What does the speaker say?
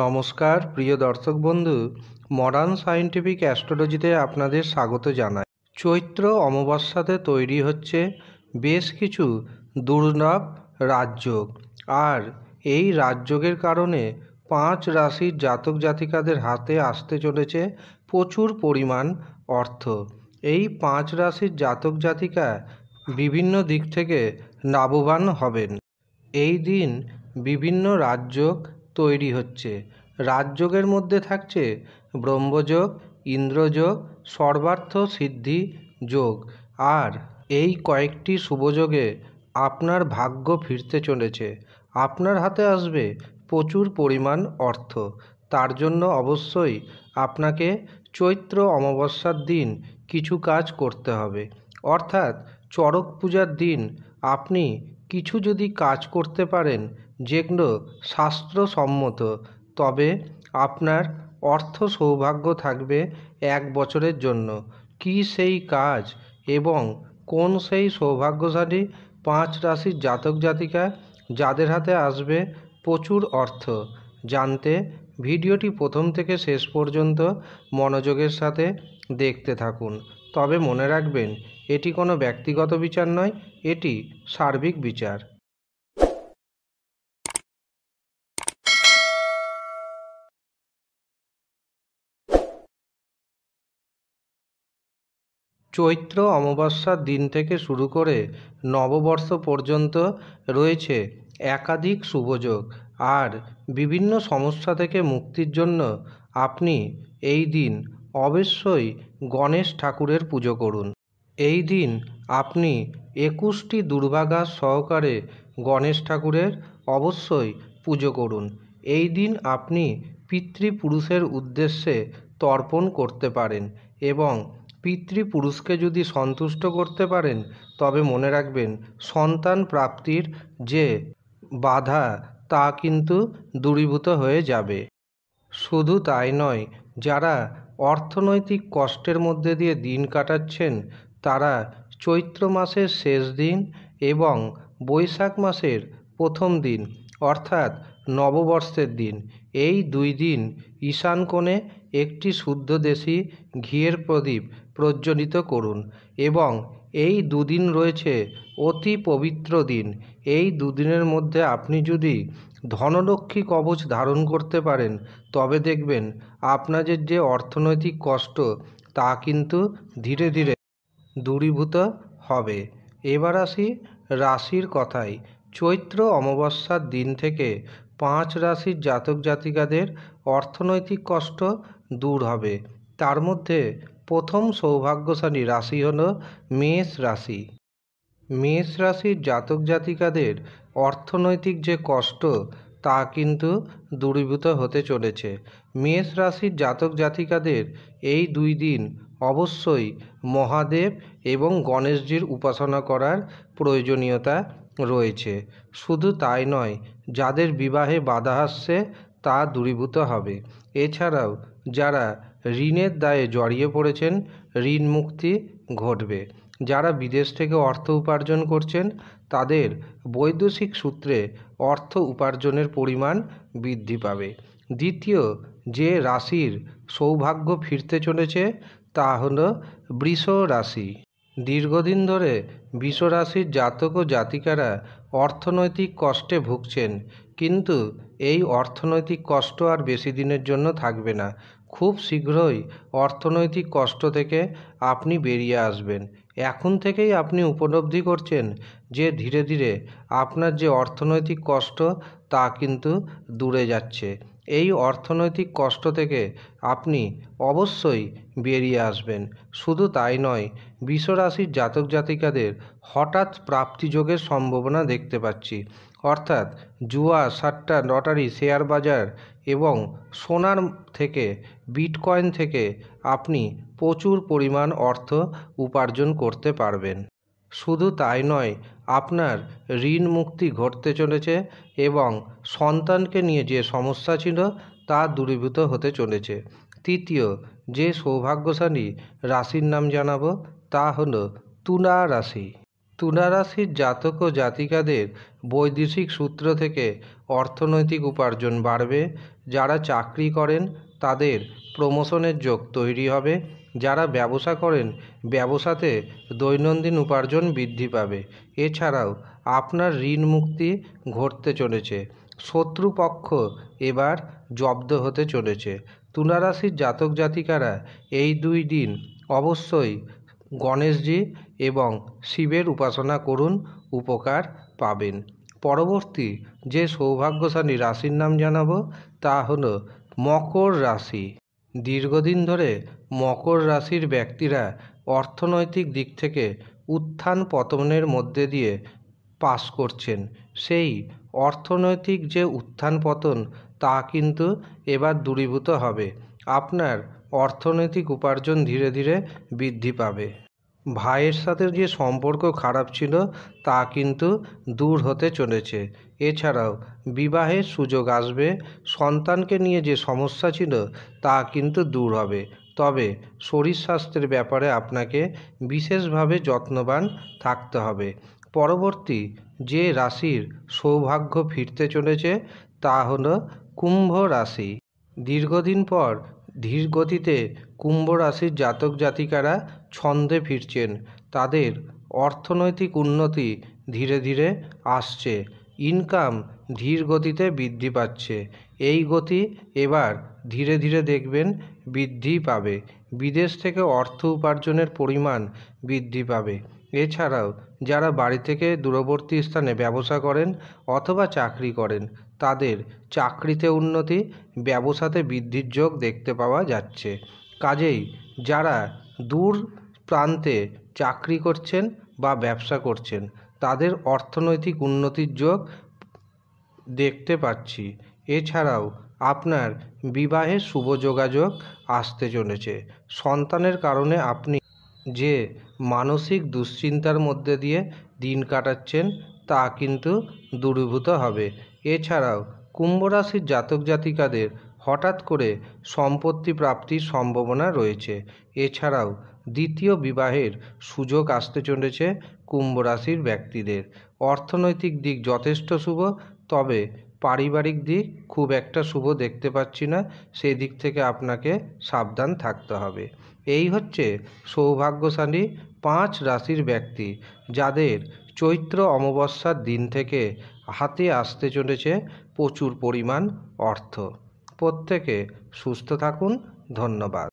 নমস্কার প্রিয় দর্শক বন্ধু মডার্ন সায়েন্টিফিক অ্যাস্ট্রোলজিতে আপনাদের স্বাগত জানাই চৈত্র অমাবস্যাতে তৈরি হচ্ছে বেশ কিছু দুর্লভ রাজযোগ আর এই রাজযোগের কারণে পাঁচ রাশির জাতক জাতিকাদের হাতে আসতে চলেছে প্রচুর পরিমাণ অর্থ এই পাঁচ রাশির জাতক জাতিকা বিভিন্ন দিক থেকে লাভবান হবেন এই দিন বিভিন্ন রাজযোগ তৈরি হচ্ছে রাজযোগের মধ্যে থাকছে ব্রহ্মযোগ ইন্দ্রযোগ সর্বার্থ সিদ্ধি যোগ আর এই কয়েকটি শুভযোগে আপনার ভাগ্য ফিরতে চলেছে আপনার হাতে আসবে প্রচুর পরিমাণ অর্থ তার জন্য অবশ্যই আপনাকে চৈত্র অমাবস্যার দিন কিছু কাজ করতে হবে অর্থাৎ চড়ক পূজার দিন আপনি কিছু যদি কাজ করতে পারেন যেগুলো শাস্ত্রসম্মত তবে আপনার অর্থ সৌভাগ্য থাকবে এক বছরের জন্য কী সেই কাজ এবং কোন সেই সৌভাগ্যশালী পাঁচ রাশির জাতক জাতিকা যাদের হাতে আসবে প্রচুর অর্থ জানতে ভিডিওটি প্রথম থেকে শেষ পর্যন্ত মনোযোগের সাথে দেখতে থাকুন তবে মনে রাখবেন এটি কোনো ব্যক্তিগত বিচার নয় এটি সার্বিক বিচার চৈত্র অমাবস্যার দিন থেকে শুরু করে নববর্ষ পর্যন্ত রয়েছে একাধিক শুভযোগ আর বিভিন্ন সমস্যা থেকে মুক্তির জন্য আপনি এই দিন অবশ্যই গণেশ ঠাকুরের পুজো করুন এই দিন আপনি একুশটি দুর্বাগা সহকারে গণেশ ঠাকুরের অবশ্যই পুজো করুন এই দিন আপনি পিতৃপুরুষের উদ্দেশ্যে তর্পণ করতে পারেন এবং পিতৃপুরুষকে যদি সন্তুষ্ট করতে পারেন তবে মনে রাখবেন সন্তান প্রাপ্তির যে বাধা তা কিন্তু দূরীভূত হয়ে যাবে শুধু তাই নয় যারা অর্থনৈতিক কষ্টের মধ্যে দিয়ে দিন কাটাচ্ছেন তারা চৈত্র মাসের শেষ দিন এবং বৈশাখ মাসের প্রথম দিন অর্থাৎ নববর্ষের দিন এই দুই দিন ঈশান কোণে একটি শুদ্ধ দেশি ঘিয়ের প্রদীপ প্রজ্জ্বলিত করুন এবং এই দুদিন রয়েছে অতি পবিত্র দিন এই দুদিনের মধ্যে আপনি যদি ধনলক্ষ্মী কবচ ধারণ করতে পারেন তবে দেখবেন আপনাদের যে অর্থনৈতিক কষ্ট তা কিন্তু ধীরে ধীরে দূরীভূত হবে এবার আসি রাশির কথায় চৈত্র অমাবস্যার দিন থেকে পাঁচ রাশির জাতক জাতিকাদের অর্থনৈতিক কষ্ট দূর হবে তার মধ্যে প্রথম সৌভাগ্যশালী রাশি হল মেষ রাশি মেষ রাশির জাতক জাতিকাদের অর্থনৈতিক যে কষ্ট তা কিন্তু দূরীভূত হতে চলেছে মেষ রাশির জাতক জাতিকাদের এই দুই দিন অবশ্যই মহাদেব এবং গণেশজির উপাসনা করার প্রয়োজনীয়তা রয়েছে শুধু তাই নয় যাদের বিবাহে বাধা আসছে তা দূরীভূত হবে এছাড়াও যারা ঋণের দায়ে জড়িয়ে পড়েছেন ঋণ মুক্তি ঘটবে যারা বিদেশ থেকে অর্থ উপার্জন করছেন তাদের বৈদেশিক সূত্রে অর্থ উপার্জনের পরিমাণ বৃদ্ধি পাবে দ্বিতীয় যে রাশির সৌভাগ্য ফিরতে চলেছে তা হল বৃষ রাশি দীর্ঘদিন ধরে রাশির জাতক ও জাতিকারা অর্থনৈতিক কষ্টে ভুগছেন কিন্তু এই অর্থনৈতিক কষ্ট আর বেশি দিনের জন্য থাকবে না খুব শীঘ্রই অর্থনৈতিক কষ্ট থেকে আপনি বেরিয়ে আসবেন এখন থেকেই আপনি উপলব্ধি করছেন যে ধীরে ধীরে আপনার যে অর্থনৈতিক কষ্ট তা কিন্তু দূরে যাচ্ছে এই অর্থনৈতিক কষ্ট থেকে আপনি অবশ্যই বেরিয়ে আসবেন শুধু তাই নয় বিশ্বরাশির জাতক জাতিকাদের হঠাৎ প্রাপ্তিযোগের সম্ভাবনা দেখতে পাচ্ছি অর্থাৎ জুয়া সাট্টা লটারি শেয়ার বাজার এবং সোনার থেকে বিটকয়েন থেকে আপনি প্রচুর পরিমাণ অর্থ উপার্জন করতে পারবেন শুধু তাই নয় আপনার ঋণ মুক্তি ঘটতে চলেছে এবং সন্তানকে নিয়ে যে সমস্যা ছিল তা দূরীভূত হতে চলেছে তৃতীয় যে সৌভাগ্যশালী রাশির নাম জানাবো তা হলো তুলা রাশি তুলা রাশির জাতক ও জাতিকাদের বৈদেশিক সূত্র থেকে অর্থনৈতিক উপার্জন বাড়বে যারা চাকরি করেন তাদের প্রমোশনের যোগ তৈরি হবে যারা ব্যবসা করেন ব্যবসাতে দৈনন্দিন উপার্জন বৃদ্ধি পাবে এছাড়াও আপনার ঋণ মুক্তি ঘটতে চলেছে শত্রুপক্ষ এবার জব্দ হতে চলেছে তুলারাশির জাতক জাতিকারা এই দুই দিন অবশ্যই গণেশজি এবং শিবের উপাসনা করুন উপকার পাবেন পরবর্তী যে সৌভাগ্যশালী রাশির নাম জানাবো তা হলো মকর রাশি দীর্ঘদিন ধরে মকর রাশির ব্যক্তিরা অর্থনৈতিক দিক থেকে উত্থান পতনের মধ্যে দিয়ে পাস করছেন সেই অর্থনৈতিক যে উত্থান পতন তা কিন্তু এবার দূরীভূত হবে আপনার অর্থনৈতিক উপার্জন ধীরে ধীরে বৃদ্ধি পাবে ভাইয়ের সাথে যে সম্পর্ক খারাপ ছিল তা কিন্তু দূর হতে চলেছে এছাড়াও বিবাহের সুযোগ আসবে সন্তানকে নিয়ে যে সমস্যা ছিল তা কিন্তু দূর হবে তবে শরীর স্বাস্থ্যের ব্যাপারে আপনাকে বিশেষভাবে যত্নবান থাকতে হবে পরবর্তী যে রাশির সৌভাগ্য ফিরতে চলেছে তা হল কুম্ভ রাশি দীর্ঘদিন পর ধীর গতিতে কুম্ভ রাশির জাতক জাতিকারা ছন্দে ফিরছেন তাদের অর্থনৈতিক উন্নতি ধীরে ধীরে আসছে ইনকাম ধীর গতিতে বৃদ্ধি পাচ্ছে এই গতি এবার ধীরে ধীরে দেখবেন বৃদ্ধি পাবে বিদেশ থেকে অর্থ উপার্জনের পরিমাণ বৃদ্ধি পাবে এছাড়াও যারা বাড়ি থেকে দূরবর্তী স্থানে ব্যবসা করেন অথবা চাকরি করেন তাদের চাকরিতে উন্নতি ব্যবসাতে বৃদ্ধির যোগ দেখতে পাওয়া যাচ্ছে কাজেই যারা দূর প্রান্তে চাকরি করছেন বা ব্যবসা করছেন তাদের অর্থনৈতিক উন্নতির যোগ দেখতে পাচ্ছি এছাড়াও আপনার বিবাহে শুভ যোগাযোগ আসতে চলেছে সন্তানের কারণে আপনি যে মানসিক দুশ্চিন্তার মধ্যে দিয়ে দিন কাটাচ্ছেন তা কিন্তু দূরীভূত হবে এছাড়াও কুম্ভ রাশির জাতক জাতিকাদের হঠাৎ করে সম্পত্তি প্রাপ্তির সম্ভাবনা রয়েছে এছাড়াও দ্বিতীয় বিবাহের সুযোগ আসতে চলেছে কুম্ভ রাশির ব্যক্তিদের অর্থনৈতিক দিক যথেষ্ট শুভ তবে পারিবারিক দিক খুব একটা শুভ দেখতে পাচ্ছি না সেই দিক থেকে আপনাকে সাবধান থাকতে হবে এই হচ্ছে সৌভাগ্যশালী পাঁচ রাশির ব্যক্তি যাদের চৈত্র অমাবস্যার দিন থেকে হাতে আসতে চলেছে প্রচুর পরিমাণ অর্থ প্রত্যেকে সুস্থ থাকুন ধন্যবাদ